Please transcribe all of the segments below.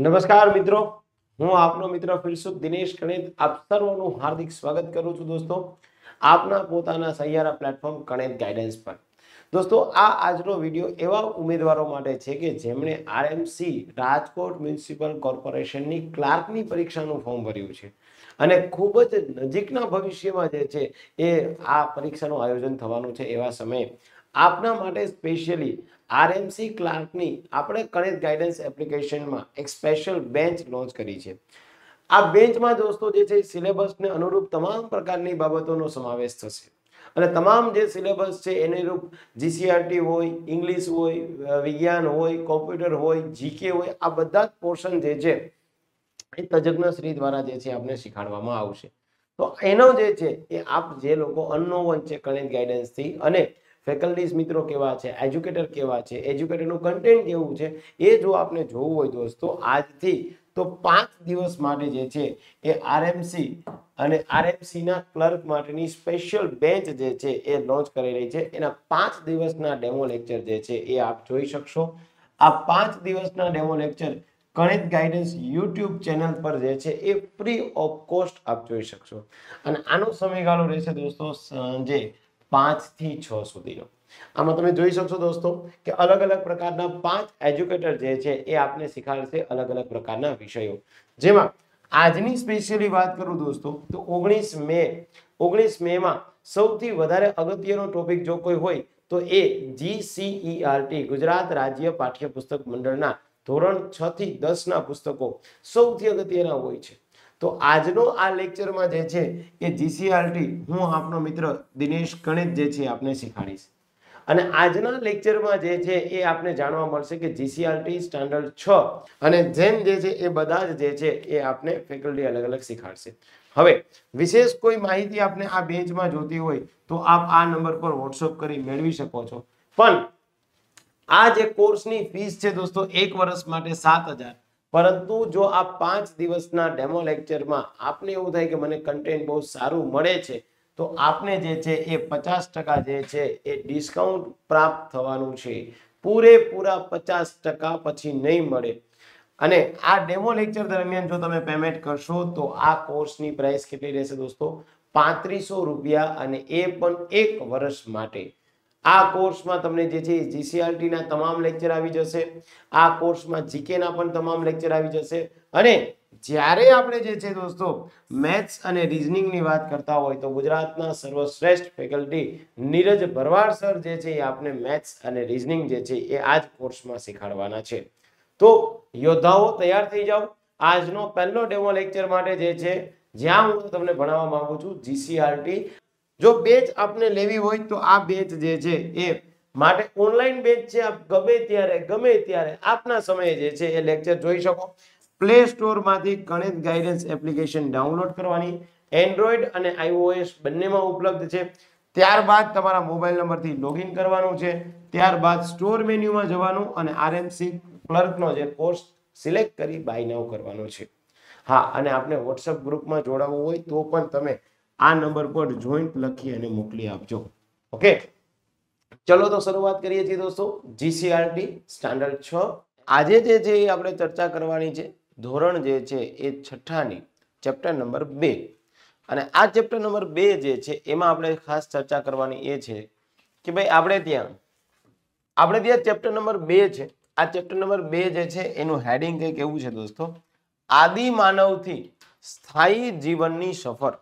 નમસ્કાર મિત્રો હું આપનો મિત્ર ફિલસુફ દિનેશ કણેત આપ સર્વનું હાર્દિક સ્વાગત કરું છું દોસ્તો આપના પોતાના સહિયારા પ્લેટફોર્મ કણેત ગાઈડન્સ પર દોસ્તો આ આજનો વિડીયો એવા ઉમેદવારો માટે છે કે જેમણે આરએમસી રાજકોટ મ્યુનિસિપલ કોર્પોરેશનની ક્લાર્કની પરીક્ષાનું ફોર્મ ભર્યું છે અને ખૂબ જ નજીકના ભવિષ્યમાં જે છે એ આ પરીક્ષાનું આયોજન થવાનું છે એવા સમયે આપના માટે સ્પેશિયલી આરએમસી ક્લાર્કની આપણે ગણિત ગાઈડન્સ એપ્લિકેશનમાં એક સ્પેશિયલ બેન્ચ લોન્ચ કરી છે આ બેન્ચમાં દોસ્તો જે છે સિલેબસને અનુરૂપ તમામ પ્રકારની બાબતોનો સમાવેશ થશે અને તમામ જે સિલેબસ છે એને રૂપ જીસીઆરટી હોય ઇંગ્લિશ હોય વિજ્ઞાન હોય કોમ્પ્યુટર હોય જીકે હોય આ બધા જ પોર્શન જે છે એ તજજ્ઞશ્રી દ્વારા જે છે આપને શીખવાડવામાં આવશે તો એનો જે છે એ આપ જે લોકો અનનોવન છે ગણિત ગાઈડન્સથી અને ફેકલ્ટીઝ મિત્રો કેવા છે એજ્યુકેટર કેવા છે એજ્યુકેટરનું કન્ટેન્ટ કેવું છે એ જો આપણે જોવું હોય દોસ્તો આજથી તો પાંચ દિવસ માટે જે છે એ આરએમસી અને આરએમસીના ક્લર્ક માટેની સ્પેશિયલ બેન્ચ જે છે એ લોન્ચ કરી રહી છે એના પાંચ દિવસના ડેમો લેક્ચર જે છે એ આપ જોઈ શકશો આ પાંચ દિવસના demo lecture Ganit guidance YouTube channel પર જે છે એ ફ્રી ઓફ કોસ્ટ આપ જોઈ શકશો અને આનો સમયગાળો રહેશે દોસ્તો સાંજે પાંચથી છ સુધીનો આમાં તમે જોઈ શકશો દોસ્તો કે અલગ અલગ પ્રકારના પાંચ એજ્યુકેટર જે છે એ આપને શીખવાડશે અલગ અલગ પ્રકારના વિષયો જેમાં આજની સ્પેશિયલી વાત કરું દોસ્તો તો ઓગણીસ મે ઓગણીસ મેમાં સૌથી વધારે અગત્યનો ટોપિક જો કોઈ હોય તો એ જીસીઈઆરટી e ગુજરાત રાજ્ય પાઠ્યપુસ્તક મંડળના ધોરણ છ થી દસના પુસ્તકો સૌથી અગત્યના હોય છે તો આજનો આ લેક્ચરમાં જે છે કે જીસીઆરટી હું આપણો મિત્ર દિનેશ ગણિત જે છે આપને શીખાડીશ અને આજના લેક્ચરમાં જે છે એ આપણે જાણવા મળશે કે જીસીઆરટી સ્ટાન્ડર્ડ છ અને જેમ જે છે એ બધા જે છે એ આપણે ફેકલ્ટી અલગ અલગ શીખવાડશે હવે વિશેષ કોઈ માહિતી આપને આ બેંચમાં જોતી હોય તો આપ આ નંબર પર વોટ્સઅપ કરી મેળવી શકો છો પણ આ જે કોર્સની ફીસ છે દોસ્તો એક વર્ષ માટે સાત હજાર પરંતુ જો આ પાંચ દિવસના ડેમો લેક્ચરમાં આપને એવું થાય કે મને કન્ટેન્ટ બહુ સારું મળે છે તો આપને જે છે એ પચાસ ટકા જે છે એ ડિસ્કાઉન્ટ પ્રાપ્ત થવાનું છે પૂરેપૂરા પચાસ ટકા પછી નહીં મળે અને આ ડેમો લેક્ચર દરમિયાન જો તમે પેમેન્ટ કરશો તો આ કોર્સની પ્રાઇસ કેટલી રહેશે દોસ્તો પાંત્રીસો રૂપિયા અને એ પણ એક વર્ષ માટે આ કોર્સમાં તમને જે છે જીસીઆરટીના તમામ લેક્ચર આવી જશે આ કોર્સમાં જીકેના પણ તમામ લેક્ચર આવી જશે અને જ્યારે આપણે જે છે દોસ્તો મેથ્સ અને રિઝનિંગની વાત કરતા હોય તો ગુજરાતના સર્વશ્રેષ્ઠ ફેકલ્ટી નીરજ ભરવાડ સર જે છે એ આપણે મેથ્સ અને રિઝનિંગ જે છે એ આ જ કોર્સમાં શીખવાડવાના છે તો યોદ્ધાઓ તૈયાર થઈ જાઓ આજનો પહેલો ડેમો લેક્ચર માટે જે છે જ્યાં હું તમને ભણાવવા માંગુ છું જીસીઆરટી જો બેચ આપને લેવી હોય તો આ બેચ જે છે એ માટે ઓનલાઈન બેચ છે આપ ગમે ત્યારે ગમે ત્યારે આપના સમયે જે છે એ લેક્ચર જોઈ શકો પ્લે સ્ટોરમાંથી ગણિત ગાઈડન્સ એપ્લિકેશન ડાઉનલોડ કરવાની એન્ડ્રોઈડ અને આઈઓએસ બંનેમાં ઉપલબ્ધ છે ત્યારબાદ તમારા મોબાઈલ નંબરથી લોગિન કરવાનું છે ત્યારબાદ સ્ટોર મેન્યુમાં જવાનું અને આરએમસી ક્લર્કનો જે કોર્સ સિલેક્ટ કરી બાય નાવ કરવાનો છે હા અને આપણે વોટ્સઅપ ગ્રુપમાં જોડાવવું હોય તો પણ તમે આ નંબર પર જોઈન્ટ લખી અને મોકલી આપજો ઓકે ચલો તો શરૂઆત કરીએ છીએ દોસ્તો જીસીઆરટી સ્ટાન્ડર્ડ છ આજે જે છે એ આપણે ચર્ચા કરવાની છે ધોરણ જે છે એ છઠ્ઠાની ચેપ્ટર નંબર બે અને આ ચેપ્ટર નંબર બે જે છે એમાં આપણે ખાસ ચર્ચા કરવાની એ છે કે ભાઈ આપણે ત્યાં આપણે ત્યાં ચેપ્ટર નંબર બે છે આ ચેપ્ટર નંબર બે જે છે એનું હેડિંગ કંઈક એવું છે દોસ્તો આદિ માનવથી સ્થાયી જીવનની સફર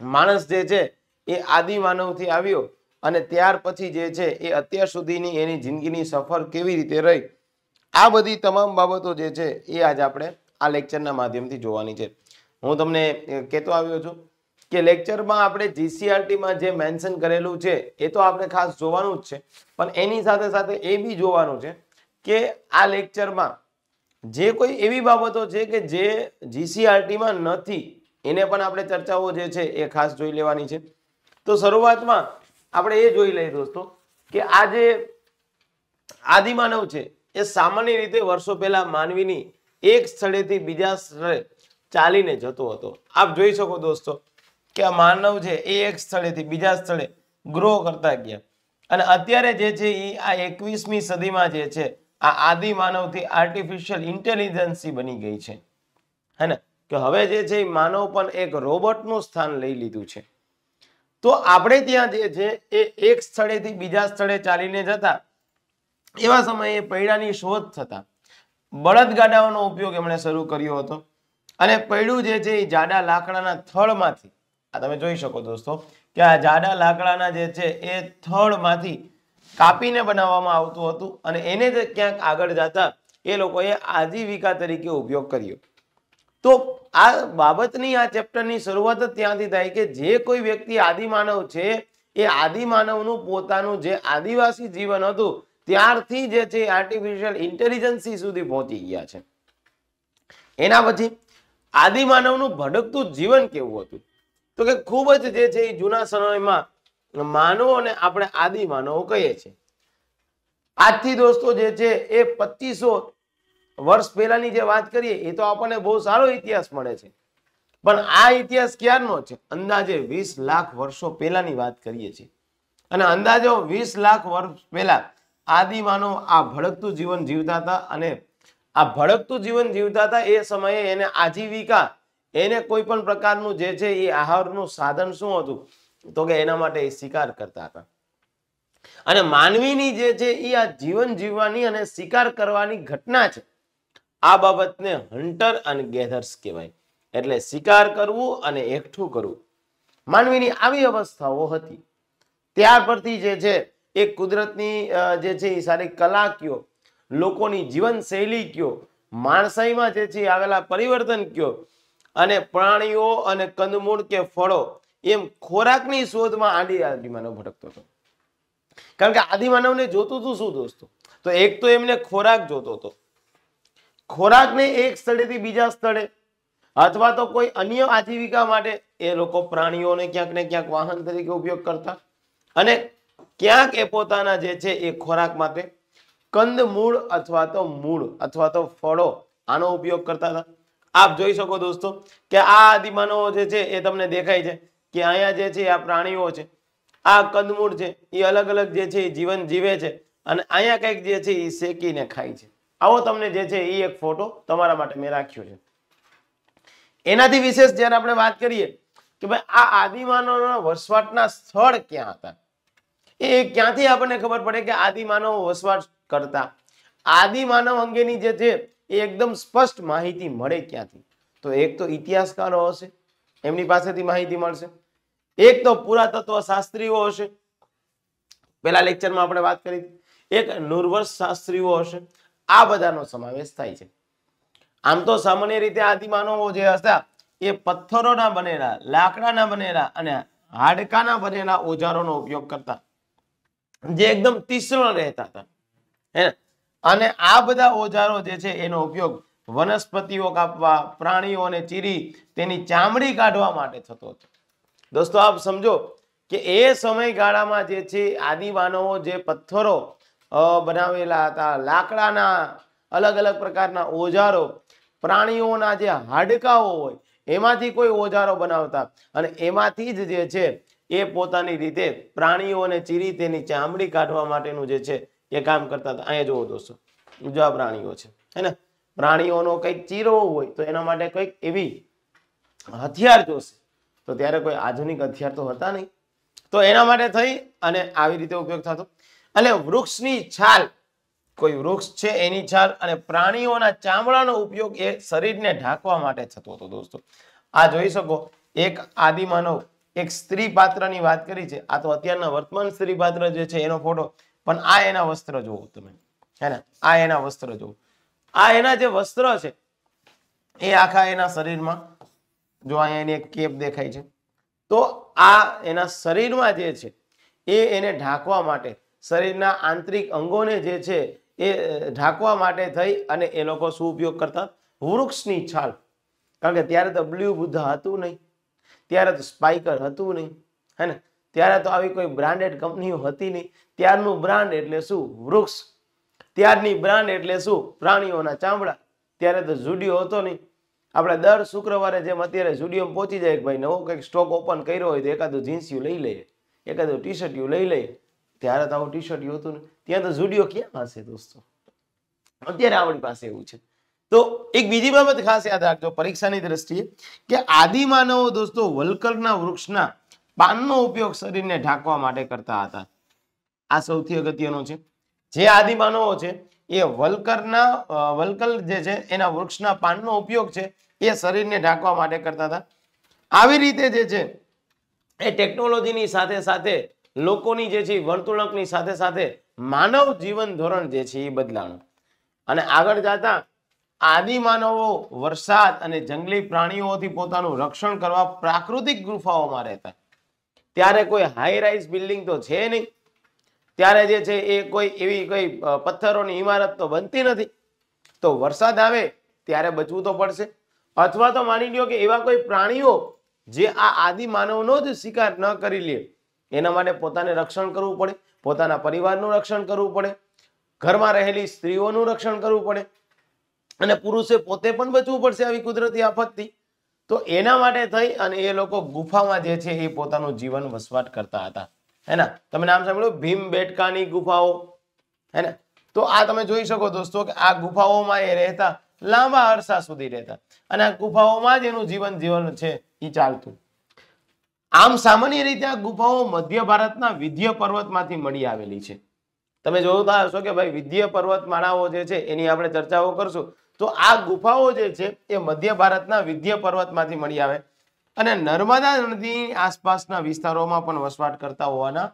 માણસ જે છે એ આદિમાનવથી આવ્યો અને ત્યાર પછી જે છે એ અત્યાર સુધીની એની જિંદગીની સફર કેવી રીતે રહી આ બધી તમામ બાબતો જે છે એ આજે આપણે આ લેક્ચરના માધ્યમથી જોવાની છે હું તમને કહેતો આવ્યો છું કે લેક્ચરમાં આપણે જીસીઆરટીમાં જે મેન્શન કરેલું છે એ તો આપણે ખાસ જોવાનું જ છે પણ એની સાથે સાથે એ બી જોવાનું છે કે આ લેક્ચરમાં જે કોઈ એવી બાબતો છે કે જે જીસીઆરટીમાં નથી એને પણ આપણે ચર્ચાઓ જે છે એ ખાસ જોઈ લેવાની છે તો શરૂઆતમાં આપણે એ જોઈ લઈએ દોસ્તો કે આ જે આદિમાનવ છે એ સામાન્ય રીતે વર્ષો પહેલા માનવીની એક સ્થળેથી બીજા સ્થળે ચાલીને જતો હતો આપ જોઈ શકો દોસ્તો કે આ માનવ છે એ એક સ્થળેથી બીજા સ્થળે ગ્રો કરતા ગયા અને અત્યારે જે છે એ આ એકવીસમી સદીમાં જે છે આ આદિમાનવથી આર્ટિફિશિયલ ઇન્ટેલિજન્સી બની ગઈ છે હે ને કે હવે જે છે એ માનવ પણ એક રોબોટનું સ્થાન લઈ લીધું છે તો આપણે ત્યાં જે છે એ એક સ્થળેથી બીજા સ્થળે ચાલીને જતા એવા સમયે પૈડાની શોધ થતા બળદગાડાઓનો ઉપયોગ એમણે શરૂ કર્યો હતો અને પૈડું જે છે એ જાડા લાકડાના થળમાંથી આ તમે જોઈ શકો દોસ્તો કે આ જાડા લાકડાના જે છે એ થળમાંથી કાપીને બનાવવામાં આવતું હતું અને એને જ ક્યાંક આગળ જતા એ લોકોએ આજીવિકા તરીકે ઉપયોગ કર્યો તો આ બાબતની આ ચેપ્ટરની શરૂઆત ત્યાંથી થાય કે જે કોઈ વ્યક્તિ આદિમાનવ છે એ આદિમાનવનું પોતાનું જે આદિવાસી જીવન હતું ત્યારથી જે છે આર્ટિફિશિયલ ઇન્ટેલિજન્સી સુધી પહોંચી ગયા છે એના પછી આદિમાનવનું ભડકતું જીવન કેવું હતું તો કે ખૂબ જ જે છે એ જૂના સમયમાં માનવોને આપણે આદિ માનવો કહીએ છીએ આજથી દોસ્તો જે છે એ પચીસો વર્ષ પહેલાની જે વાત કરીએ એ તો આપણને બહુ સારો ઇતિહાસ મળે છે પણ આ ઇતિહાસ ક્યારનો છે અંદાજે વીસ લાખ વર્ષો પહેલાની વાત કરીએ છીએ અને અંદાજો વીસ લાખ વર્ષ પહેલા આદિમાનવ આ ભડકતું જીવન જીવતા હતા અને આ ભડકતું જીવન જીવતા હતા એ સમયે એને આજીવિકા એને કોઈ પણ પ્રકારનું જે છે એ આહારનું સાધન શું હતું તો કે એના માટે એ શિકાર કરતા હતા અને માનવીની જે છે એ આ જીવન જીવવાની અને શિકાર કરવાની ઘટના છે આ બાબતને હન્ટર અને ગેધર્સ કહેવાય એટલે શિકાર કરવું અને એકઠું કરવું માનવીની આવી અવસ્થાઓ હતી ત્યાર પરથી જે છે એ કુદરતની જે છે એ સારી કલા કયો લોકોની જીવનશૈલી કયો માણસાઈમાં જે છે આવેલા પરિવર્તન કયો અને પ્રાણીઓ અને કંદમૂળ કે ફળો એમ ખોરાકની શોધમાં આદિ આદિમાનવ ભટકતો હતો કારણ કે આદિમાનવને જોતું હતું શું દોસ્તો તો એક તો એમને ખોરાક જોતો હતો ખોરાકને એક સ્થળેથી બીજા સ્થળે અથવા તો કોઈ અન્ય આજીવિકા માટે એ લોકો પ્રાણીઓને ક્યાંક ને ક્યાંક વાહન તરીકે ઉપયોગ કરતા અને ક્યાંક એ પોતાના જે છે એ ખોરાક માટે કંદ મૂળ અથવા તો મૂળ અથવા તો ફળો આનો ઉપયોગ કરતા હતા આપ જોઈ શકો દોસ્તો કે આ આદિમાનવો જે છે એ તમને દેખાય છે કે અહીંયા જે છે આ પ્રાણીઓ છે આ કંદમૂળ છે એ અલગ અલગ જે છે એ જીવન જીવે છે અને અહીંયા કંઈક જે છે એ શેકીને ખાય છે આવો તમને જે છે એ એક ફોટો તમારા માટે મેં રાખ્યો છે એનાથી વિશેષ જ્યારે આપણે વાત કરીએ કે ભાઈ આ આદિમાનવના વસવાટના સ્થળ ક્યાં હતા એ ક્યાંથી આપણને ખબર પડે કે આદિમાનવ વસવાટ કરતા આદિમાનવ અંગેની જે છે એ એકદમ સ્પષ્ટ માહિતી મળે ક્યાંથી તો એક તો ઇતિહાસકારો હશે એમની પાસેથી માહિતી મળશે એક તો પુરાતત્વ શાસ્ત્રીઓ હશે પેલા લેક્ચરમાં આપણે વાત કરી એક નુર્વર્ષ શાસ્ત્રીઓ હશે આ બધાનો સમાવેશ થાય છે આમ તો સામાન્ય રીતે આદિમાનવો જે હતા એ પથ્થરોના બનેલા લાકડાના બનેલા અને હાડકાના બનેલા ઓજારોનો ઉપયોગ કરતા જે એકદમ તીક્ષ્ણ રહેતા હતા હે અને આ બધા ઓજારો જે છે એનો ઉપયોગ વનસ્પતિઓ કાપવા પ્રાણીઓને ચીરી તેની ચામડી કાઢવા માટે થતો હતો દોસ્તો આપ સમજો કે એ સમયગાળામાં જે છે આદિમાનવો જે પથ્થરો બનાવેલા હતા લાકડાના અલગ અલગ પ્રકારના ઓજારો પ્રાણીઓના જે હાડકાઓ હોય એમાંથી કોઈ ઓજારો બનાવતા અને એમાંથી જ જે છે એ પોતાની રીતે પ્રાણીઓને ચીરી તેની ચામડી કાઢવા માટેનું જે છે એ કામ કરતા હતા અહીંયા જુઓ દોસ્તો જો પ્રાણીઓ છે હે ને પ્રાણીઓનો કંઈક ચીરો હોય તો એના માટે કંઈક એવી હથિયાર જોશે તો ત્યારે કોઈ આધુનિક હથિયાર તો હતા નહીં તો એના માટે થઈ અને આવી રીતે ઉપયોગ થતો અને વૃક્ષની છાલ કોઈ વૃક્ષ છે એની છાલ અને પ્રાણીઓના ચામડાનો ઉપયોગ એ શરીરને ઢાંકવા માટે થતો હતો દોસ્તો આ જોઈ શકો એક આદિમાનવ એક સ્ત્રી પાત્રની વાત કરી છે આ તો અત્યારના વર્તમાન સ્ત્રી પાત્ર જે છે એનો ફોટો પણ આ એના વસ્ત્ર જુઓ તમે હે ને આ એના વસ્ત્ર જુઓ આ એના જે વસ્ત્ર છે એ આખા એના શરીરમાં જો અહીંયા એની એક કેપ દેખાય છે તો આ એના શરીરમાં જે છે એ એને ઢાંકવા માટે શરીરના આંતરિક અંગોને જે છે એ ઢાંકવા માટે થઈ અને એ લોકો શું ઉપયોગ કરતા વૃક્ષની છાલ કારણ કે ત્યારે તો બ્લ્યુ બુદ્ધા હતું નહીં ત્યારે તો સ્પાઇકર હતું નહીં હે ને ત્યારે તો આવી કોઈ બ્રાન્ડેડ કંપનીઓ હતી નહીં ત્યારનું બ્રાન્ડ એટલે શું વૃક્ષ ત્યારની બ્રાન્ડ એટલે શું પ્રાણીઓના ચામડા ત્યારે તો જુડિયો હતો નહીં આપણે દર શુક્રવારે જેમ અત્યારે જુડિયો પહોંચી જાય ભાઈ નવો કંઈક સ્ટોક ઓપન કર્યો હોય તો એકાદું જીન્સિયું લઈ લઈએ એકાદું ટી શર્ટ્યું લઈ લઈએ ત્યારે તો આવું ટી શર્ટ હતું ને ત્યાં તો જુડિયો ક્યાં પાસે દોસ્તો અત્યારે આપણી પાસે એવું છે તો એક બીજી બાબત ખાસ યાદ રાખજો પરીક્ષાની દ્રષ્ટિએ કે આદિમાનવો દોસ્તો વલકરના વૃક્ષના પાનનો ઉપયોગ શરીરને ઢાંકવા માટે કરતા હતા આ સૌથી અગત્યનો છે જે આદિમાનવો છે એ વલકરના વલકલ જે છે એના વૃક્ષના પાનનો ઉપયોગ છે એ શરીરને ઢાંકવા માટે કરતા હતા આવી રીતે જે છે એ ટેકનોલોજીની સાથે સાથે લોકોની જે છે વર્તુળકની સાથે સાથે માનવ જીવન ધોરણ જે છે એ બદલાણું અને આગળ જતા આદિમાનવો વરસાદ અને જંગલી પ્રાણીઓથી પોતાનું રક્ષણ કરવા પ્રાકૃતિક ગુફાઓમાં રહેતા ત્યારે કોઈ હાઈ રાઇઝ બિલ્ડિંગ તો છે નહીં ત્યારે જે છે એ કોઈ એવી કોઈ પથ્થરોની ઇમારત તો બનતી નથી તો વરસાદ આવે ત્યારે બચવું તો પડશે અથવા તો માની લ્યો કે એવા કોઈ પ્રાણીઓ જે આ આદિ માનવનો જ શિકાર ન કરી લે એના માટે પોતાને રક્ષણ કરવું પડે પોતાના પરિવારનું રક્ષણ કરવું પડે ઘરમાં રહેલી સ્ત્રીઓનું રક્ષણ કરવું પડે અને પુરુષે પોતે પણ બચવું પડશે આવી કુદરતી આફતથી તો એના માટે થઈ અને એ લોકો ગુફામાં જે છે એ પોતાનું જીવન વસવાટ કરતા હતા હે ને તમે નામ સાંભળ્યું ભીમ બેટકાની ગુફાઓ હે ને તો આ તમે જોઈ શકો દોસ્તો કે આ ગુફાઓમાં એ રહેતા લાંબા અરસા સુધી રહેતા અને આ ગુફાઓમાં જ એનું જીવન જીવન છે એ ચાલતું આમ સામાન્ય રીતે આ ગુફાઓ મધ્ય ભારતના વિધ્ય પર્વતમાંથી મળી આવેલી છે તમે જોતા હશો કે ભાઈ વિધ્ય પર્વત માળાઓ જે છે એની આપણે ચર્ચાઓ કરશું તો આ ગુફાઓ જે છે એ મધ્ય ભારતના વિધ્ય પર્વતમાંથી મળી આવે અને નર્મદા નદી આસપાસના વિસ્તારોમાં પણ વસવાટ કરતા હોવાના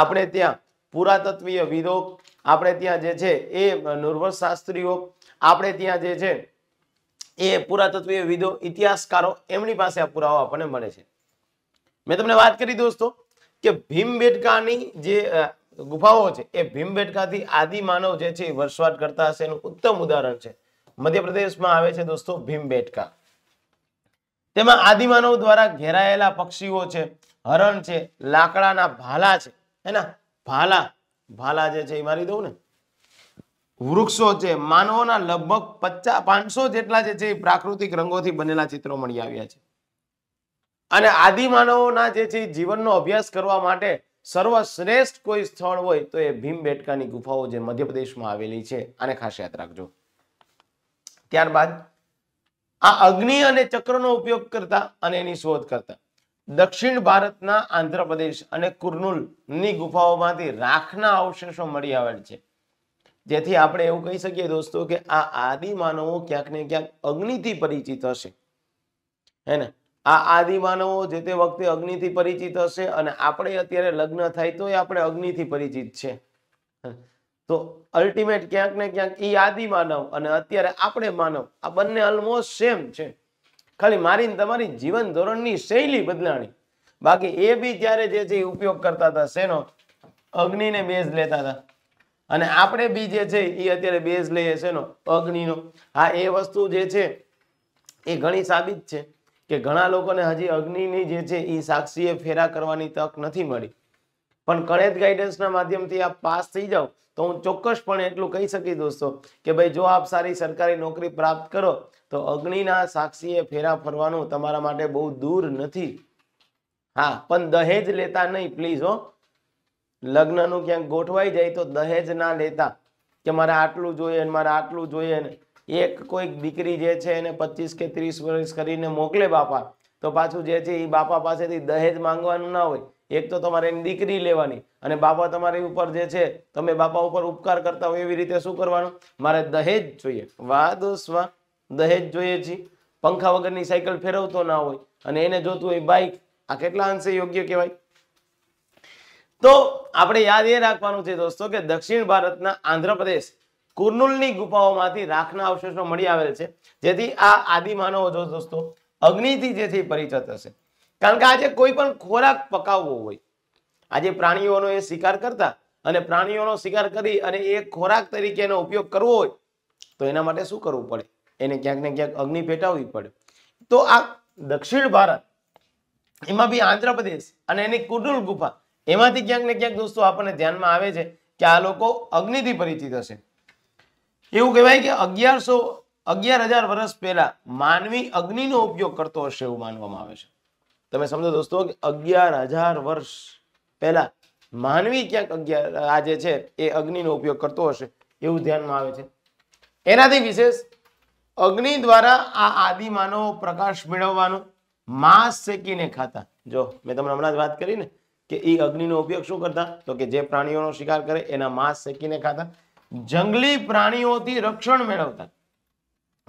આપણે ત્યાં પુરાતત્વીય વિદો આપણે ત્યાં જે છે એ નર્વસ શાસ્ત્રીઓ આપણે ત્યાં જે છે એ પુરાતત્વીય વિદો ઇતિહાસકારો એમની પાસે આ પુરાવા આપણને મળે છે મેં તમને વાત કરી દોસ્તો કે ભીમબેટકાની જે ગુફાઓ છે એ ભીમબેટકાથી આદિ માનવ જે છે એ વર્ષવાટ કરતા હશે એનું ઉત્તમ ઉદાહરણ છે મધ્યપ્રદેશમાં આવે છે દોસ્તો ભીમબેટકા તેમાં આદિમાનવ દ્વારા ઘેરાયેલા પક્ષીઓ છે હરણ છે લાકડાના ભાલા છે હે ભાલા ભાલા જે છે એ મારી દઉં ને વૃક્ષો છે માનવોના લગભગ પચાસ પાંચસો જેટલા જે છે પ્રાકૃતિક રંગોથી બનેલા ચિત્રો મળી આવ્યા છે અને આદિમાનવોના જે છે જીવનનો અભ્યાસ કરવા માટે સર્વશ્રેષ્ઠ કોઈ સ્થળ હોય તો એ ભીમ બેટકાની ગુફાઓ જે મધ્યપ્રદેશમાં આવેલી છે આને ખાસ યાદ રાખજો ત્યારબાદ આ અગ્નિ અને ચક્રનો ઉપયોગ કરતા અને એની શોધ કરતા દક્ષિણ ભારતના આંધ્રપ્રદેશ અને કુર્નુલની ગુફાઓમાંથી રાખના અવશેષો મળી આવેલ છે જેથી આપણે એવું કહી શકીએ દોસ્તો કે આ આદિમાનવો ક્યાંક ને ક્યાંક અગ્નિથી પરિચિત હશે હે ને આ આદિમાનવો જે તે વખતે અગ્નિથી પરિચિત હશે અને આપણે અત્યારે લગ્ન થાય તો આપણે અગ્નિથી પરિચિત છે તો અલ્ટિમેટ ક્યાંક ને ક્યાંક ઈ આદિમાનવ અને અત્યારે આપણે માનવ આ બંને ઓલમોસ્ટ સેમ છે ખાલી મારી તમારી જીવન ધોરણની શૈલી બદલાણી બાકી એ બી ત્યારે જે છે ઉપયોગ કરતા હતા શેનો અગ્નિને બેઝ લેતા હતા અને આપણે બી જે છે એ અત્યારે બેઝ લઈએ શેનો અગ્નિનો હા એ વસ્તુ જે છે એ ઘણી સાબિત છે કે ઘણા લોકોને હજી અગ્નિની જે છે એ સાક્ષીએ ફેરા કરવાની તક નથી મળી પણ કણેજ ગાઈડન્સના માધ્યમથી આપ પાસ થઈ જાઓ તો હું ચોક્કસપણે એટલું કહી શકી દોસ્તો કે ભાઈ જો આપ સારી સરકારી નોકરી પ્રાપ્ત કરો તો અગ્નિના સાક્ષીએ ફેરા ફરવાનું તમારા માટે બહુ દૂર નથી હા પણ દહેજ લેતા નહીં પ્લીઝ હો લગ્નનું ક્યાંક ગોઠવાઈ જાય તો દહેજ ના લેતા કે મારે આટલું જોઈએ મારે આટલું જોઈએ ને એક કોઈક દીકરી જે છે એને પચીસ કે ત્રીસ વર્ષ કરીને મોકલે બાપા તો પાછું જે છે એ બાપા પાસેથી દહેજ માંગવાનું ના હોય એક તો તમારે એની દીકરી લેવાની અને બાપા તમારી ઉપર જે છે તમે બાપા ઉપર ઉપકાર કરતા હોય એવી રીતે શું કરવાનું મારે દહેજ જોઈએ વાહ દોસ્ત વાહ દહેજ જોઈએ છીએ પંખા વગરની સાયકલ ફેરવતો ના હોય અને એને જોતું હોય બાઇક આ કેટલા અંશે યોગ્ય કહેવાય તો આપણે યાદ એ રાખવાનું છે દોસ્તો કે દક્ષિણ ભારતના આંધ્રપ્રદેશ કુર્નુલની ગુફાઓમાંથી રાખના અવશેષો મળી આવેલ છે જેથી આ આદિમાનવો જો દોસ્તો અગ્નિથી જેથી પરિચિત હશે કારણ કે આજે કોઈ પણ ખોરાક પકાવવો હોય આજે પ્રાણીઓનો એ શિકાર કરતા અને પ્રાણીઓનો શિકાર કરી અને એ ખોરાક તરીકે એનો ઉપયોગ કરવો હોય તો એના માટે શું કરવું પડે એને ક્યાંક ને ક્યાંક અગ્નિ પેટાવવી પડે તો આ દક્ષિણ ભારત એમાં બી આંધ્રપ્રદેશ અને એની કુર્નુલ ગુફા એમાંથી ક્યાંક ને ક્યાંક દોસ્તો આપણને ધ્યાનમાં આવે છે કે આ લોકો અગ્નિથી પરિચિત હશે એવું કહેવાય કે અગિયારસો અગિયાર હજાર વર્ષ પહેલા માનવી અગ્નિનો ઉપયોગ કરતો હશે એવું માનવામાં આવે છે તમે સમજો દોસ્તો કે અગિયાર હજાર વર્ષ પહેલા માનવી ક્યાંક અગિયાર આ જે છે એ અગ્નિનો ઉપયોગ કરતો હશે એવું ધ્યાનમાં આવે છે એનાથી વિશેષ અગ્નિ દ્વારા આ આદિમાનો પ્રકાશ મેળવવાનું માંસ શેકીને ખાતા જો મેં તમને હમણાં જ વાત કરી ને કે એ અગ્નિનો ઉપયોગ શું કરતા તો કે જે પ્રાણીઓનો શિકાર કરે એના માંસ શેકીને ખાતા જંગલી પ્રાણીઓથી રક્ષણ મેળવતા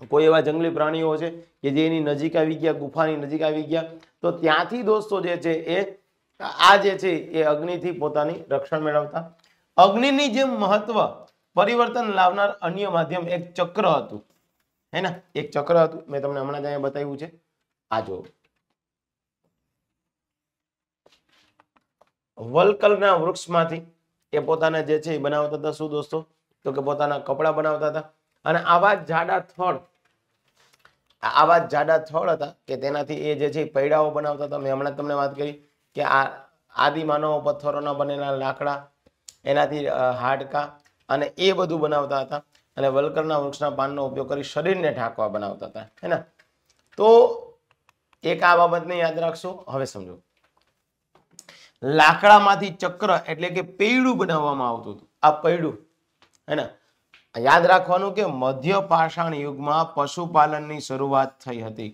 કોઈ એવા જંગલી પ્રાણીઓ છે કે જે એની નજીક આવી ગયા ગુફાની નજીક આવી ગયા તો ત્યાંથી દોસ્તો જે છે એ આ જે છે એ અગ્નિથી પોતાની રક્ષણ મેળવતા અગ્નિની જેમ મહત્વ પરિવર્તન લાવનાર અન્ય માધ્યમ એક ચક્ર હતું હે ને એક ચક્ર હતું મેં તમને હમણાં જ અહીંયા બતાવ્યું છે આ જો વલકલના વૃક્ષમાંથી એ પોતાને જે છે એ બનાવતા હતા શું દોસ્તો તો કે પોતાના કપડા બનાવતા હતા અને આવા જાડા થળ આવા જાડા થળ હતા કે તેનાથી એ જે છે પૈડાઓ બનાવતા હતા મેં હમણાં તમને વાત કરી કે આ આદિમાનવો પથ્થરોના બનેલા લાકડા એનાથી હાડકા અને એ બધું બનાવતા હતા અને વલકરના વૃક્ષના પાનનો ઉપયોગ કરી શરીરને ઢાંકવા બનાવતા હતા હે ને તો એક આ બાબતને યાદ રાખશો હવે સમજો લાકડામાંથી ચક્ર એટલે કે પૈડું બનાવવામાં આવતું હતું આ પૈડું હે યાદ રાખવાનું કે મધ્ય પાષાણ યુગમાં પશુપાલનની શરૂઆત થઈ હતી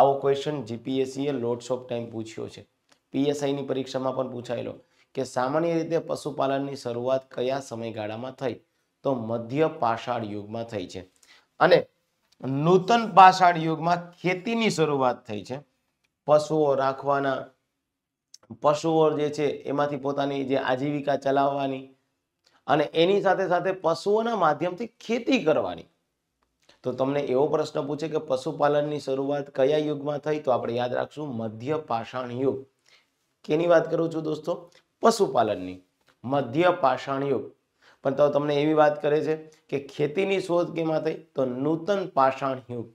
આવો ક્વેશ્ચન જીપીએસસીએ લોટ્સ ઓફ ટાઈમ પૂછ્યો છે પીએસઆઈની પરીક્ષામાં પણ પૂછાયેલો કે સામાન્ય રીતે પશુપાલનની શરૂઆત કયા સમયગાળામાં થઈ તો મધ્ય પાષાણ યુગમાં થઈ છે અને નૂતન પાષાણ યુગમાં ખેતીની શરૂઆત થઈ છે પશુઓ રાખવાના પશુઓ જે છે એમાંથી પોતાની જે આજીવિકા ચલાવવાની અને એની સાથે સાથે પશુઓના માધ્યમથી ખેતી કરવાની તો તમને એવો પ્રશ્ન પૂછે કે પશુપાલનની શરૂઆત કયા યુગમાં થઈ તો આપણે યાદ રાખશું મધ્ય પાષાણ યુગ કેની વાત કરું છું દોસ્તો પશુપાલનની મધ્ય પાષાણ યુગ પણ તો તમને એવી વાત કરે છે કે ખેતીની શોધ કેમાં થઈ તો નૂતન પાષાણ યુગ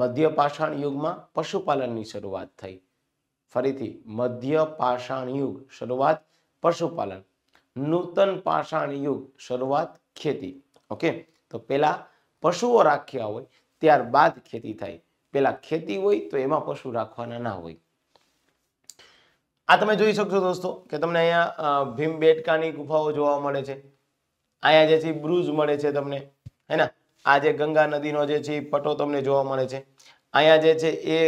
મધ્ય પાષાણ યુગમાં પશુપાલનની શરૂઆત થઈ ફરીથી મધ્ય પાષાણ યુગ શરૂઆત પશુપાલન નૂતન પાષાણ યુગ શરૂઆત ખેતી ઓકે તો પહેલાં પશુઓ રાખ્યા હોય ત્યારબાદ ખેતી થાય પહેલાં ખેતી હોય તો એમાં પશુ રાખવાના ના હોય આ તમે જોઈ શકશો દોસ્તો કે તમને અહીંયા ભીમ બેટકાની ગુફાઓ જોવા મળે છે અહીંયા જે છે બ્રુજ મળે છે તમને હે ને આ જે ગંગા નદીનો જે છે પટો તમને જોવા મળે છે અહીંયા જે છે એ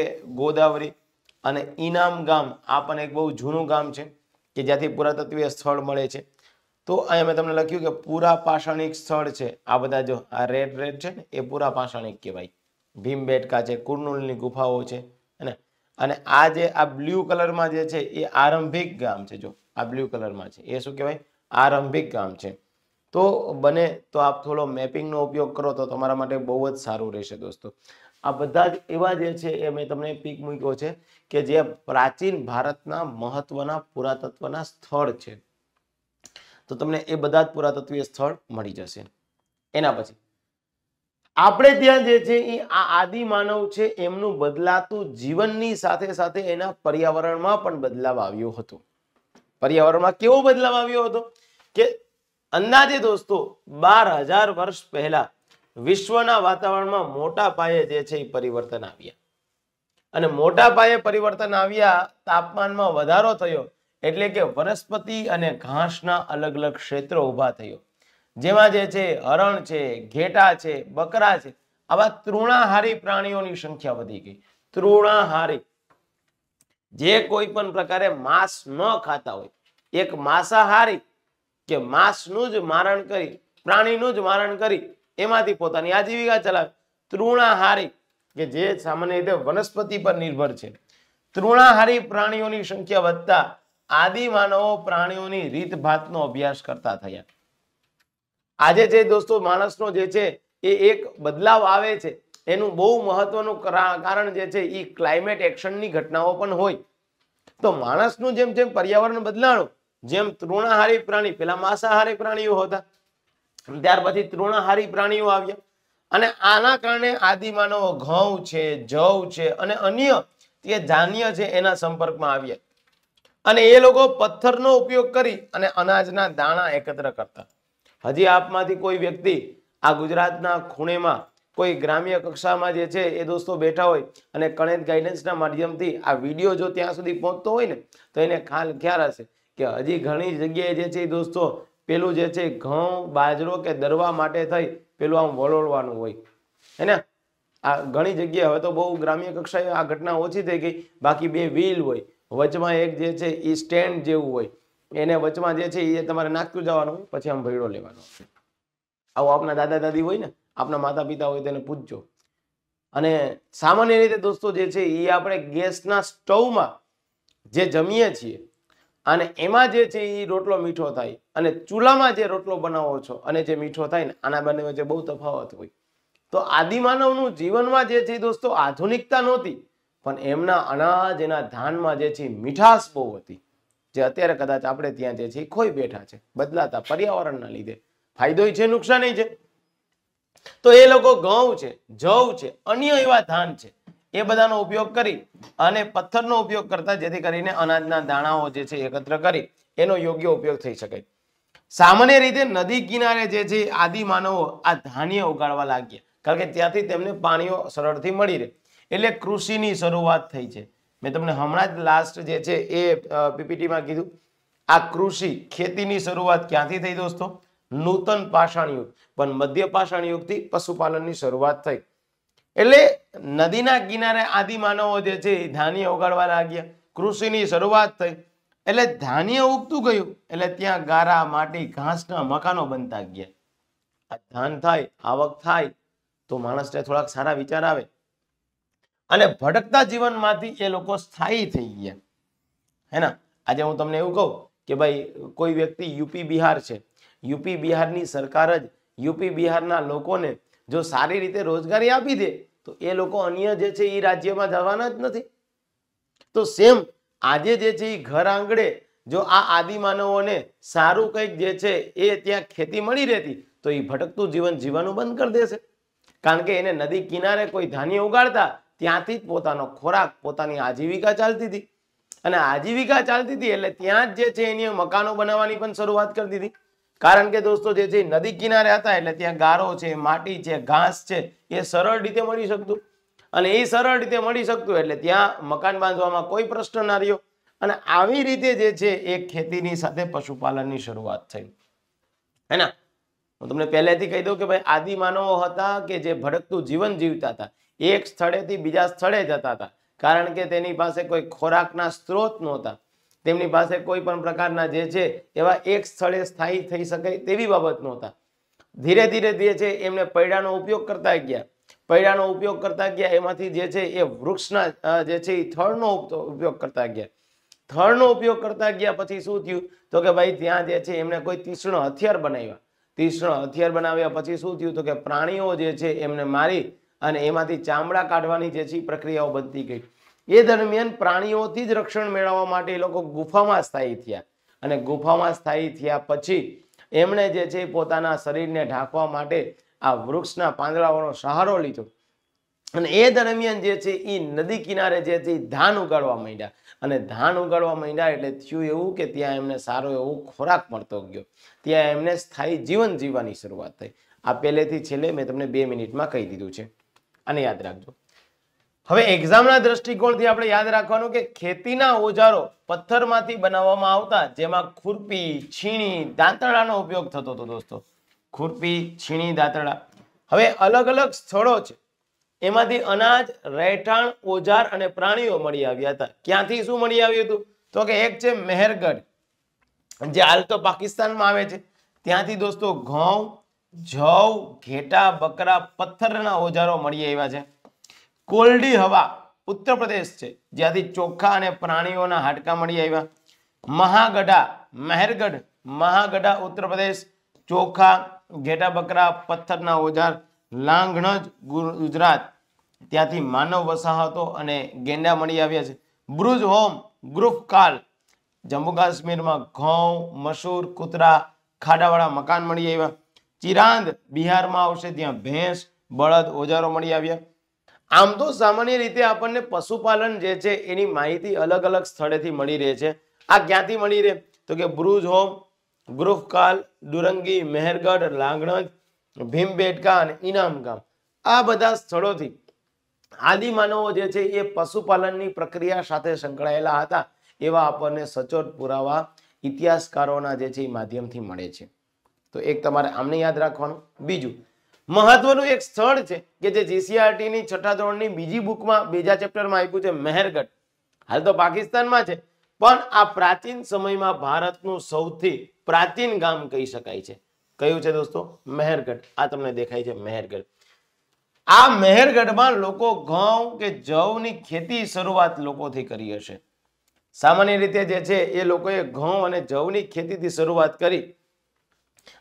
ગોદાવરી અને ઈનામ ગામ આ પણ એક બહુ જૂનું ગામ છે કે જ્યાંથી પુરાતત્વીય સ્થળ મળે છે તો અહીંયા મેં તમને લખ્યું કે પૂરા પાષાણિક સ્થળ છે આ બધા જો આ રેડ રેડ છે ને એ પૂરા પાષાણિક કહેવાય ભીમ બેટકા છે કુર્નુલની ગુફાઓ છે અને અને આ જે આ બ્લુ કલરમાં જે છે એ આરંભિક ગામ છે જો આ બ્લુ કલરમાં છે એ શું કહેવાય આરંભિક ગામ છે તો બને તો આપ થોડો મેપિંગનો ઉપયોગ કરો તો તમારા માટે બહુ જ સારું રહેશે દોસ્તો આ બધા જ એવા જે છે એ મેં તમને પીક મૂક્યો છે કે જે પ્રાચીન ભારતના મહત્વના પુરાતત્વના સ્થળ છે તો તમને એ બધા જ પુરાતત્વીય સ્થળ મળી જશે એના પછી આપણે ત્યાં જે છે એ આ આદિ માનવ છે એમનું બદલાતું જીવનની સાથે સાથે એના પર્યાવરણમાં પણ બદલાવ આવ્યો હતો પર્યાવરણમાં કેવો બદલાવ આવ્યો હતો કે અંદાજે દોસ્તો બાર હજાર વર્ષ પહેલા વિશ્વના વાતાવરણમાં મોટા પાયે જે છે એ પરિવર્તન આવ્યા અને મોટા પાયે પરિવર્તન આવ્યા તાપમાનમાં વધારો થયો એટલે કે વનસ્પતિ અને ઘાસના અલગ અલગ ક્ષેત્રો ઊભા થયો જેમાં જે છે હરણ છે ઘેટા છે બકરા છે આવા તૃણાહારી પ્રાણીઓની સંખ્યા વધી ગઈ તૃણાહારી જે કોઈ પણ પ્રકારે માંસ ન ખાતા હોય એક માંસાહારી કે માંસનું જ મારણ કરી પ્રાણીનું જ મારણ કરી એમાંથી પોતાની આજીવિકા ચલાવે તૃણાહારી કે જે સામાન્ય રીતે વનસ્પતિ પર નિર્ભર છે તૃણાહારી પ્રાણીઓની સંખ્યા વધતા આદિમાનવો પ્રાણીઓની રીતભાતનો અભ્યાસ કરતા થયા આજે જે દોસ્તો માણસનો જે છે એ એક બદલાવ આવે છે એનું બહુ મહત્વનું કારણ જે છે એ ક્લાઇમેટ એક્શનની ઘટનાઓ પણ હોય તો માણસનું જેમ જેમ પર્યાવરણ બદલાણું જેમ તૃણાહારી પ્રાણી પેલા માંસાહારી પ્રાણીઓ હતા ત્યાર પછી તૃણહારી પ્રાણીઓ આવ્યા અને આના કારણે આદિમાનવો ઘઉં છે જવ છે અને અન્ય તે ધાન્ય છે એના સંપર્કમાં આવ્યા અને એ લોકો પથ્થરનો ઉપયોગ કરી અને અનાજના દાણા એકત્ર કરતા હજી આપમાંથી કોઈ વ્યક્તિ આ ગુજરાતના ખૂણેમાં કોઈ ગ્રામ્ય કક્ષામાં જે છે એ દોસ્તો બેઠા હોય અને કણેદ ગાઈડન્સના માધ્યમથી આ વિડીયો જો ત્યાં સુધી પહોંચતો હોય ને તો એને ખ્યાલ ખ્યાલ હશે કે હજી ઘણી જગ્યાએ જે છે દોસ્તો પેલું જે છે ઘઉં બાજરો કે દરવા માટે થઈ પેલું આમ વળોળવાનું હોય હે ને આ ઘણી જગ્યાએ હવે તો બહુ ગ્રામ્ય કક્ષાએ આ ઘટના ઓછી થઈ ગઈ બાકી બે વ્હીલ હોય વચમાં એક જે છે એ સ્ટેન્ડ જેવું હોય એને વચમાં જે છે એ તમારે નાખતું જવાનું હોય પછી આમ ભેડો લેવાનો આવું આપના દાદા દાદી હોય ને આપના માતા પિતા હોય તેને પૂછજો અને સામાન્ય રીતે દોસ્તો જે છે એ આપણે ગેસના સ્ટવમાં જે જમીએ છીએ અને એમાં જે છે એ રોટલો મીઠો થાય અને ચૂલામાં જે રોટલો બનાવો છો અને જે મીઠો થાય ને આના બંને વચ્ચે બહુ તફાવત હોય તો આદિમાનવનું જીવનમાં જે છે દોસ્તો આધુનિકતા નહોતી પણ એમના અનાજ એના ધાનમાં જે છે મીઠાશ બહુ હતી જે અત્યારે કદાચ આપણે ત્યાં જે છે ખોઈ બેઠા છે બદલાતા પર્યાવરણના લીધે ફાયદો છે નુકસાન છે તો એ લોકો ઘઉં છે જવ છે અન્ય એવા ધાન છે એ બધાનો ઉપયોગ કરી અને પથ્થરનો ઉપયોગ કરતા જેથી કરીને અનાજના દાણાઓ જે છે એકત્ર કરી એનો યોગ્ય ઉપયોગ થઈ શકે સામાન્ય રીતે નદી કિનારે જે છે આદિ માનવો આ ધાન્ય ઉગાડવા લાગ્યા કારણ કે ત્યાંથી તેમને પાણીઓ સરળથી મળી રહે એટલે કૃષિની શરૂઆત થઈ છે મેં તમને હમણાં જ લાસ્ટ જે છે એ પીપીટીમાં કીધું આ કૃષિ ખેતીની શરૂઆત ક્યાંથી થઈ દોસ્તો નૂતન પાષાણ યુગ પણ મધ્ય પાષાણ યુગથી પશુપાલનની શરૂઆત થઈ એટલે નદીના કિનારે આદિમાનવો જે છે ધાન્ય ઉગાડવા લાગ્યા કૃષિની શરૂઆત થઈ એટલે ધાન્ય ઉગતું ગયું એટલે ત્યાં ગારા માટી ઘાસના મકાનો બનતા ગયા આ ધાન થાય આવક થાય તો માણસને થોડાક સારા વિચાર આવે અને ભટકતા જીવનમાંથી એ લોકો સ્થાયી થઈ ગયા હે ને આજે હું તમને એવું કહું કે ભાઈ કોઈ વ્યક્તિ યુપી બિહાર છે યુપી બિહારની સરકાર જ યુપી બિહારના લોકોને જો સારી રીતે રોજગારી આપી દે તો એ લોકો અન્ય જે છે એ રાજ્યમાં જવાના જ નથી તો સેમ આજે જે છે એ ઘર આંગણે જો આ આદિમાનવોને સારું કંઈક જે છે એ ત્યાં ખેતી મળી રહેતી તો એ ભટકતું જીવન જીવવાનું બંધ કરી દેશે કારણ કે એને નદી કિનારે કોઈ ધાન્ય ઉગાડતા ત્યાંથી જ પોતાનો ખોરાક પોતાની આજીવિકા ચાલતી હતી અને આજીવિકા ચાલતી હતી એટલે ત્યાં જ જે છે એની મકાનો બનાવવાની પણ શરૂઆત કરી દીધી કારણ કે દોસ્તો જે છે નદી કિનારે હતા એટલે ત્યાં ગારો છે માટી છે ઘાસ છે એ સરળ રીતે મળી શકતું અને એ સરળ રીતે મળી શકતું એટલે ત્યાં મકાન બાંધવામાં કોઈ પ્રશ્ન ના રહ્યો અને આવી રીતે જે છે એ ખેતીની સાથે પશુપાલનની શરૂઆત થઈ હે ના હું તમને પહેલેથી કહી દઉં કે ભાઈ આદિમાનવો હતા કે જે ભડકતું જીવન જીવતા હતા એક સ્થળેથી બીજા સ્થળે જતા હતા કારણ કે તેની પાસે કોઈ ખોરાકના સ્ત્રોત નહોતા તેમની પાસે કોઈ પણ પ્રકારના જે છે એવા એક સ્થળે સ્થાયી થઈ શકે તેવી બાબત નહોતા ધીરે ધીરે ધીરે છે એમને પૈડાનો ઉપયોગ કરતા ગયા પૈડાનો ઉપયોગ કરતા ગયા એમાંથી જે છે એ વૃક્ષના જે છે એ થળનો ઉપયોગ કરતા ગયા થળનો ઉપયોગ કરતા ગયા પછી શું થયું તો કે ભાઈ ત્યાં જે છે એમને કોઈ તીક્ષ્ણ હથિયાર બનાવ્યા તીક્ષ્ણ હથિયાર બનાવ્યા પછી શું થયું તો કે પ્રાણીઓ જે છે એમને મારી અને એમાંથી ચામડા કાઢવાની જે છે પ્રક્રિયાઓ બનતી ગઈ એ દરમિયાન પ્રાણીઓથી જ રક્ષણ મેળવવા માટે એ લોકો ગુફામાં સ્થાયી થયા અને ગુફામાં સ્થાયી થયા પછી એમણે જે છે પોતાના શરીરને ઢાંકવા માટે આ વૃક્ષના પાંદડાઓનો સહારો લીધો અને એ દરમિયાન જે છે એ નદી કિનારે જે છે ધાન ઉગાડવા માંડ્યા અને ધાન ઉગાડવા માંડ્યા એટલે થયું એવું કે ત્યાં એમને સારો એવો ખોરાક મળતો ગયો ત્યાં એમને સ્થાયી જીવન જીવવાની શરૂઆત થઈ આ પહેલેથી છેલ્લે મેં તમને બે મિનિટમાં કહી દીધું છે અને યાદ રાખજો હવે એક્ઝામના દ્રષ્ટિકોણથી આપણે યાદ રાખવાનું કે ખેતીના ઓજારો પથ્થરમાંથી બનાવવામાં આવતા જેમાં ખુરપી છીણી દાંતડાનો ઉપયોગ થતો હતો દોસ્તો ખુરપી છીણી દાંતડા હવે અલગ અલગ સ્થળો છે એમાંથી અનાજ રહેઠાણ ઓજાર અને પ્રાણીઓ મળી આવ્યા હતા ક્યાંથી શું મળી આવ્યું હતું તો કે એક છે મહેરગઢ જે હાલ તો પાકિસ્તાનમાં આવે છે ત્યાંથી દોસ્તો ઘઉં જવ ઘેટા બકરા પથ્થરના ઓજારો મળી આવ્યા છે કોલડી હવા ઉત્તર પ્રદેશ છે જ્યાંથી ચોખા અને પ્રાણીઓના હાડકા મળી આવ્યા મહાગઢા મહેરગઢ મહાગઢા ઉત્તર પ્રદેશ ચોખા ઘેટા બકરા પથ્થરના ઓજાર લાંઘણજ ગુજરાત ત્યાંથી માનવ વસાહતો અને ગેંડા મળી આવ્યા છે બ્રુજ હોમ ગ્રુફકાલ જમ્મુ કાશ્મીરમાં ઘઉં મસૂર કૂતરા ખાડાવાળા મકાન મળી આવ્યા ચિરાંદ બિહારમાં આવશે ત્યાં ભેંસ બળદ ઓજારો મળી આવ્યા આમ તો સામાન્ય રીતે આપણને પશુપાલન જે છે એની માહિતી અલગ અલગ સ્થળેથી મળી રહે છે આ ક્યાંથી મળી રહે તો કે બ્રુજ હોમ ગ્રુફકાલ દુરંગી મહેરગઢ લાંગણજ ભીમબેટકા અને ઇનામ ગામ આ બધા સ્થળોથી આદિમાનવો જે છે એ પશુપાલનની પ્રક્રિયા સાથે સંકળાયેલા હતા એવા આપણને સચોટ પુરાવા ઇતિહાસકારોના જે છે એ માધ્યમથી મળે છે તો એક તમારે આમને યાદ રાખવાનું બીજું મહત્વનું એક સ્થળ છે કે જે જીસીઆરટીની છઠ્ઠા ધોરણની બીજી બુકમાં બીજા ચેપ્ટરમાં આપ્યું છે મહેરગઢ હાલ તો પાકિસ્તાનમાં છે પણ આ પ્રાચીન સમયમાં ભારતનું સૌથી પ્રાચીન ગામ કહી શકાય છે કયું છે દોસ્તો મહેરગઢ આ તમને દેખાય છે મહેરગઢ આ મહેરગઢમાં લોકો ઘઉં કે જવની ખેતી શરૂઆત લોકોથી કરી હશે સામાન્ય રીતે જે છે એ લોકોએ ઘઉં અને જવની ખેતીથી શરૂઆત કરી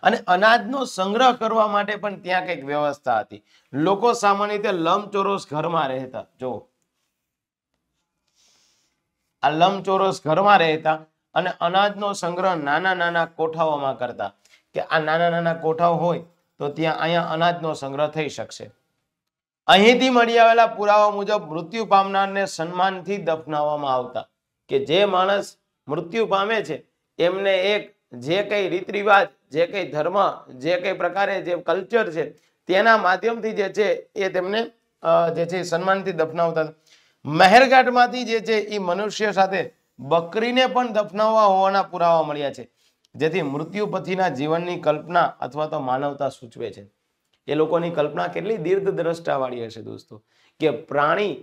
અને અનાજનો સંગ્રહ કરવા માટે પણ ત્યાં કંઈક વ્યવસ્થા હતી લોકો સામાન્ય રીતે લંબચોરસ ઘરમાં રહેતા જો આ લંબચોરસ ઘરમાં રહેતા અને અનાજનો સંગ્રહ નાના નાના કોઠાઓમાં કરતા કે આ નાના નાના કોઠાઓ હોય તો ત્યાં અહીંયા અનાજનો સંગ્રહ થઈ શકશે અહીંથી મળી આવેલા પુરાવા મુજબ મૃત્યુ પામનારને સન્માનથી દફનાવવામાં આવતા કે જે માણસ મૃત્યુ પામે છે એમને એક જે કઈ રીત રિવાજ જે કંઈ ધર્મ જે કંઈ પ્રકારે જે કલ્ચર છે તેના માધ્યમથી જે છે એ તેમને જે છે સન્માનથી દફનાવતા મહેરઘાટમાંથી જે છે એ મનુષ્ય સાથે બકરીને પણ દફનાવવા હોવાના પુરાવા મળ્યા છે જેથી મૃત્યુ પછીના જીવનની કલ્પના અથવા તો માનવતા સૂચવે છે એ લોકોની કલ્પના કેટલી દીર્ઘ દીર્ઘદ્રષ્ટાવાળી હશે દોસ્તો કે પ્રાણી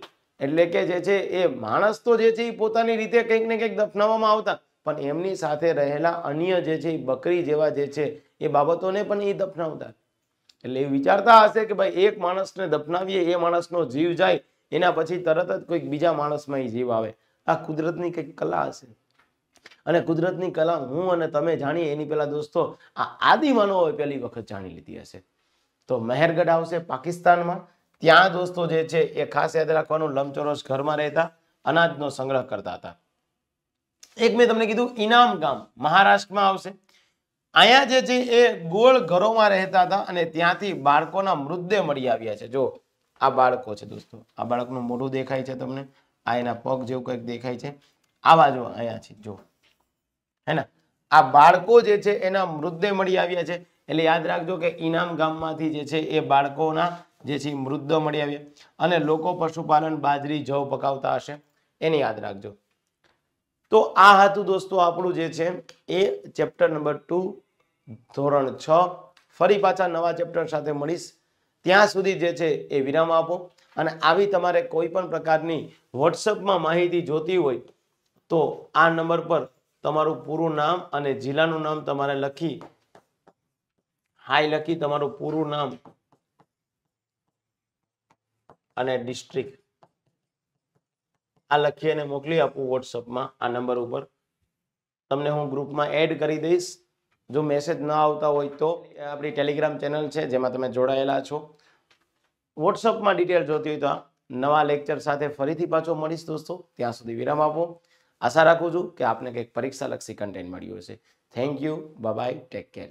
એટલે કે જે છે એ માણસ તો જે છે એ પોતાની રીતે કંઈક ને કંઈક દફનાવવામાં આવતા પણ એમની સાથે રહેલા અન્ય જે છે એ બકરી જેવા જે છે એ બાબતોને પણ એ દફનાવતા એટલે એ વિચારતા હશે કે ભાઈ એક માણસને દફનાવીએ એ માણસનો જીવ જાય એના પછી તરત જ કોઈક બીજા માણસમાં એ જીવ આવે આ કુદરતની કંઈક કલા હશે અને કુદરતની કલા હું અને તમે જાણીએ એની પહેલા દોસ્તો આ આદિમાનવોએ પહેલી વખત જાણી લીધી હશે તો મહેરગઢ આવશે પાકિસ્તાનમાં ત્યાં દોસ્તો જે છે એ ખાસ યાદ રાખવાનું લંબચોરસ ઘરમાં રહેતા અનાજનો સંગ્રહ કરતા હતા એક મેં તમને કીધું ઇનામ ગામ મહારાષ્ટ્રમાં આવશે અહીંયા જે છે એ ગોળ ઘરોમાં રહેતા હતા અને ત્યાંથી બાળકોના મૃતદેહ મળી આવ્યા છે જો આ બાળકો છે દોસ્તો આ બાળકનું મોઢું દેખાય છે તમને આ એના પગ જેવું કંઈક દેખાય છે આવા જો અહીંયા છે જો હે ને આ બાળકો જે છે એના મૃતદેહ મળી આવ્યા છે એટલે યાદ રાખજો કે ઇનામ ગામમાંથી જે છે એ બાળકોના જે છે મૃતદેહ મળી આવ્યા અને લોકો પશુપાલન બાજરી જવ પકાવતા હશે એને યાદ રાખજો તો આ હતું દોસ્તો આપણું જે છે એ ચેપ્ટર નંબર ટુ ધોરણ છ ફરી પાછા નવા ચેપ્ટર સાથે મળીશ ત્યાં સુધી જે છે એ વિરામ આપો અને આવી તમારે કોઈ પણ પ્રકારની વોટ્સઅપમાં માહિતી જોતી હોય તો આ નંબર પર તમારું પૂરું નામ અને જિલ્લાનું નામ તમારે લખી હાઈ લખી તમારું પૂરું નામ અને ડિસ્ટ્રિક્ટ આ લખી અને મોકલી આપું વોટ્સઅપમાં આ નંબર ઉપર તમને હું ગ્રુપમાં એડ કરી દઈશ જો મેસેજ ન આવતા હોય તો આપણી ટેલિગ્રામ ચેનલ છે જેમાં તમે જોડાયેલા છો વોટ્સઅપમાં ડિટેલ જોતી હોય તો નવા લેક્ચર સાથે ફરીથી પાછો મળીશ દોસ્તો ત્યાં સુધી વિરામ આપો આશા રાખું છું કે આપને કંઈક પરીક્ષાલક્ષી કન્ટેન્ટ મળ્યું હશે thank you bye take care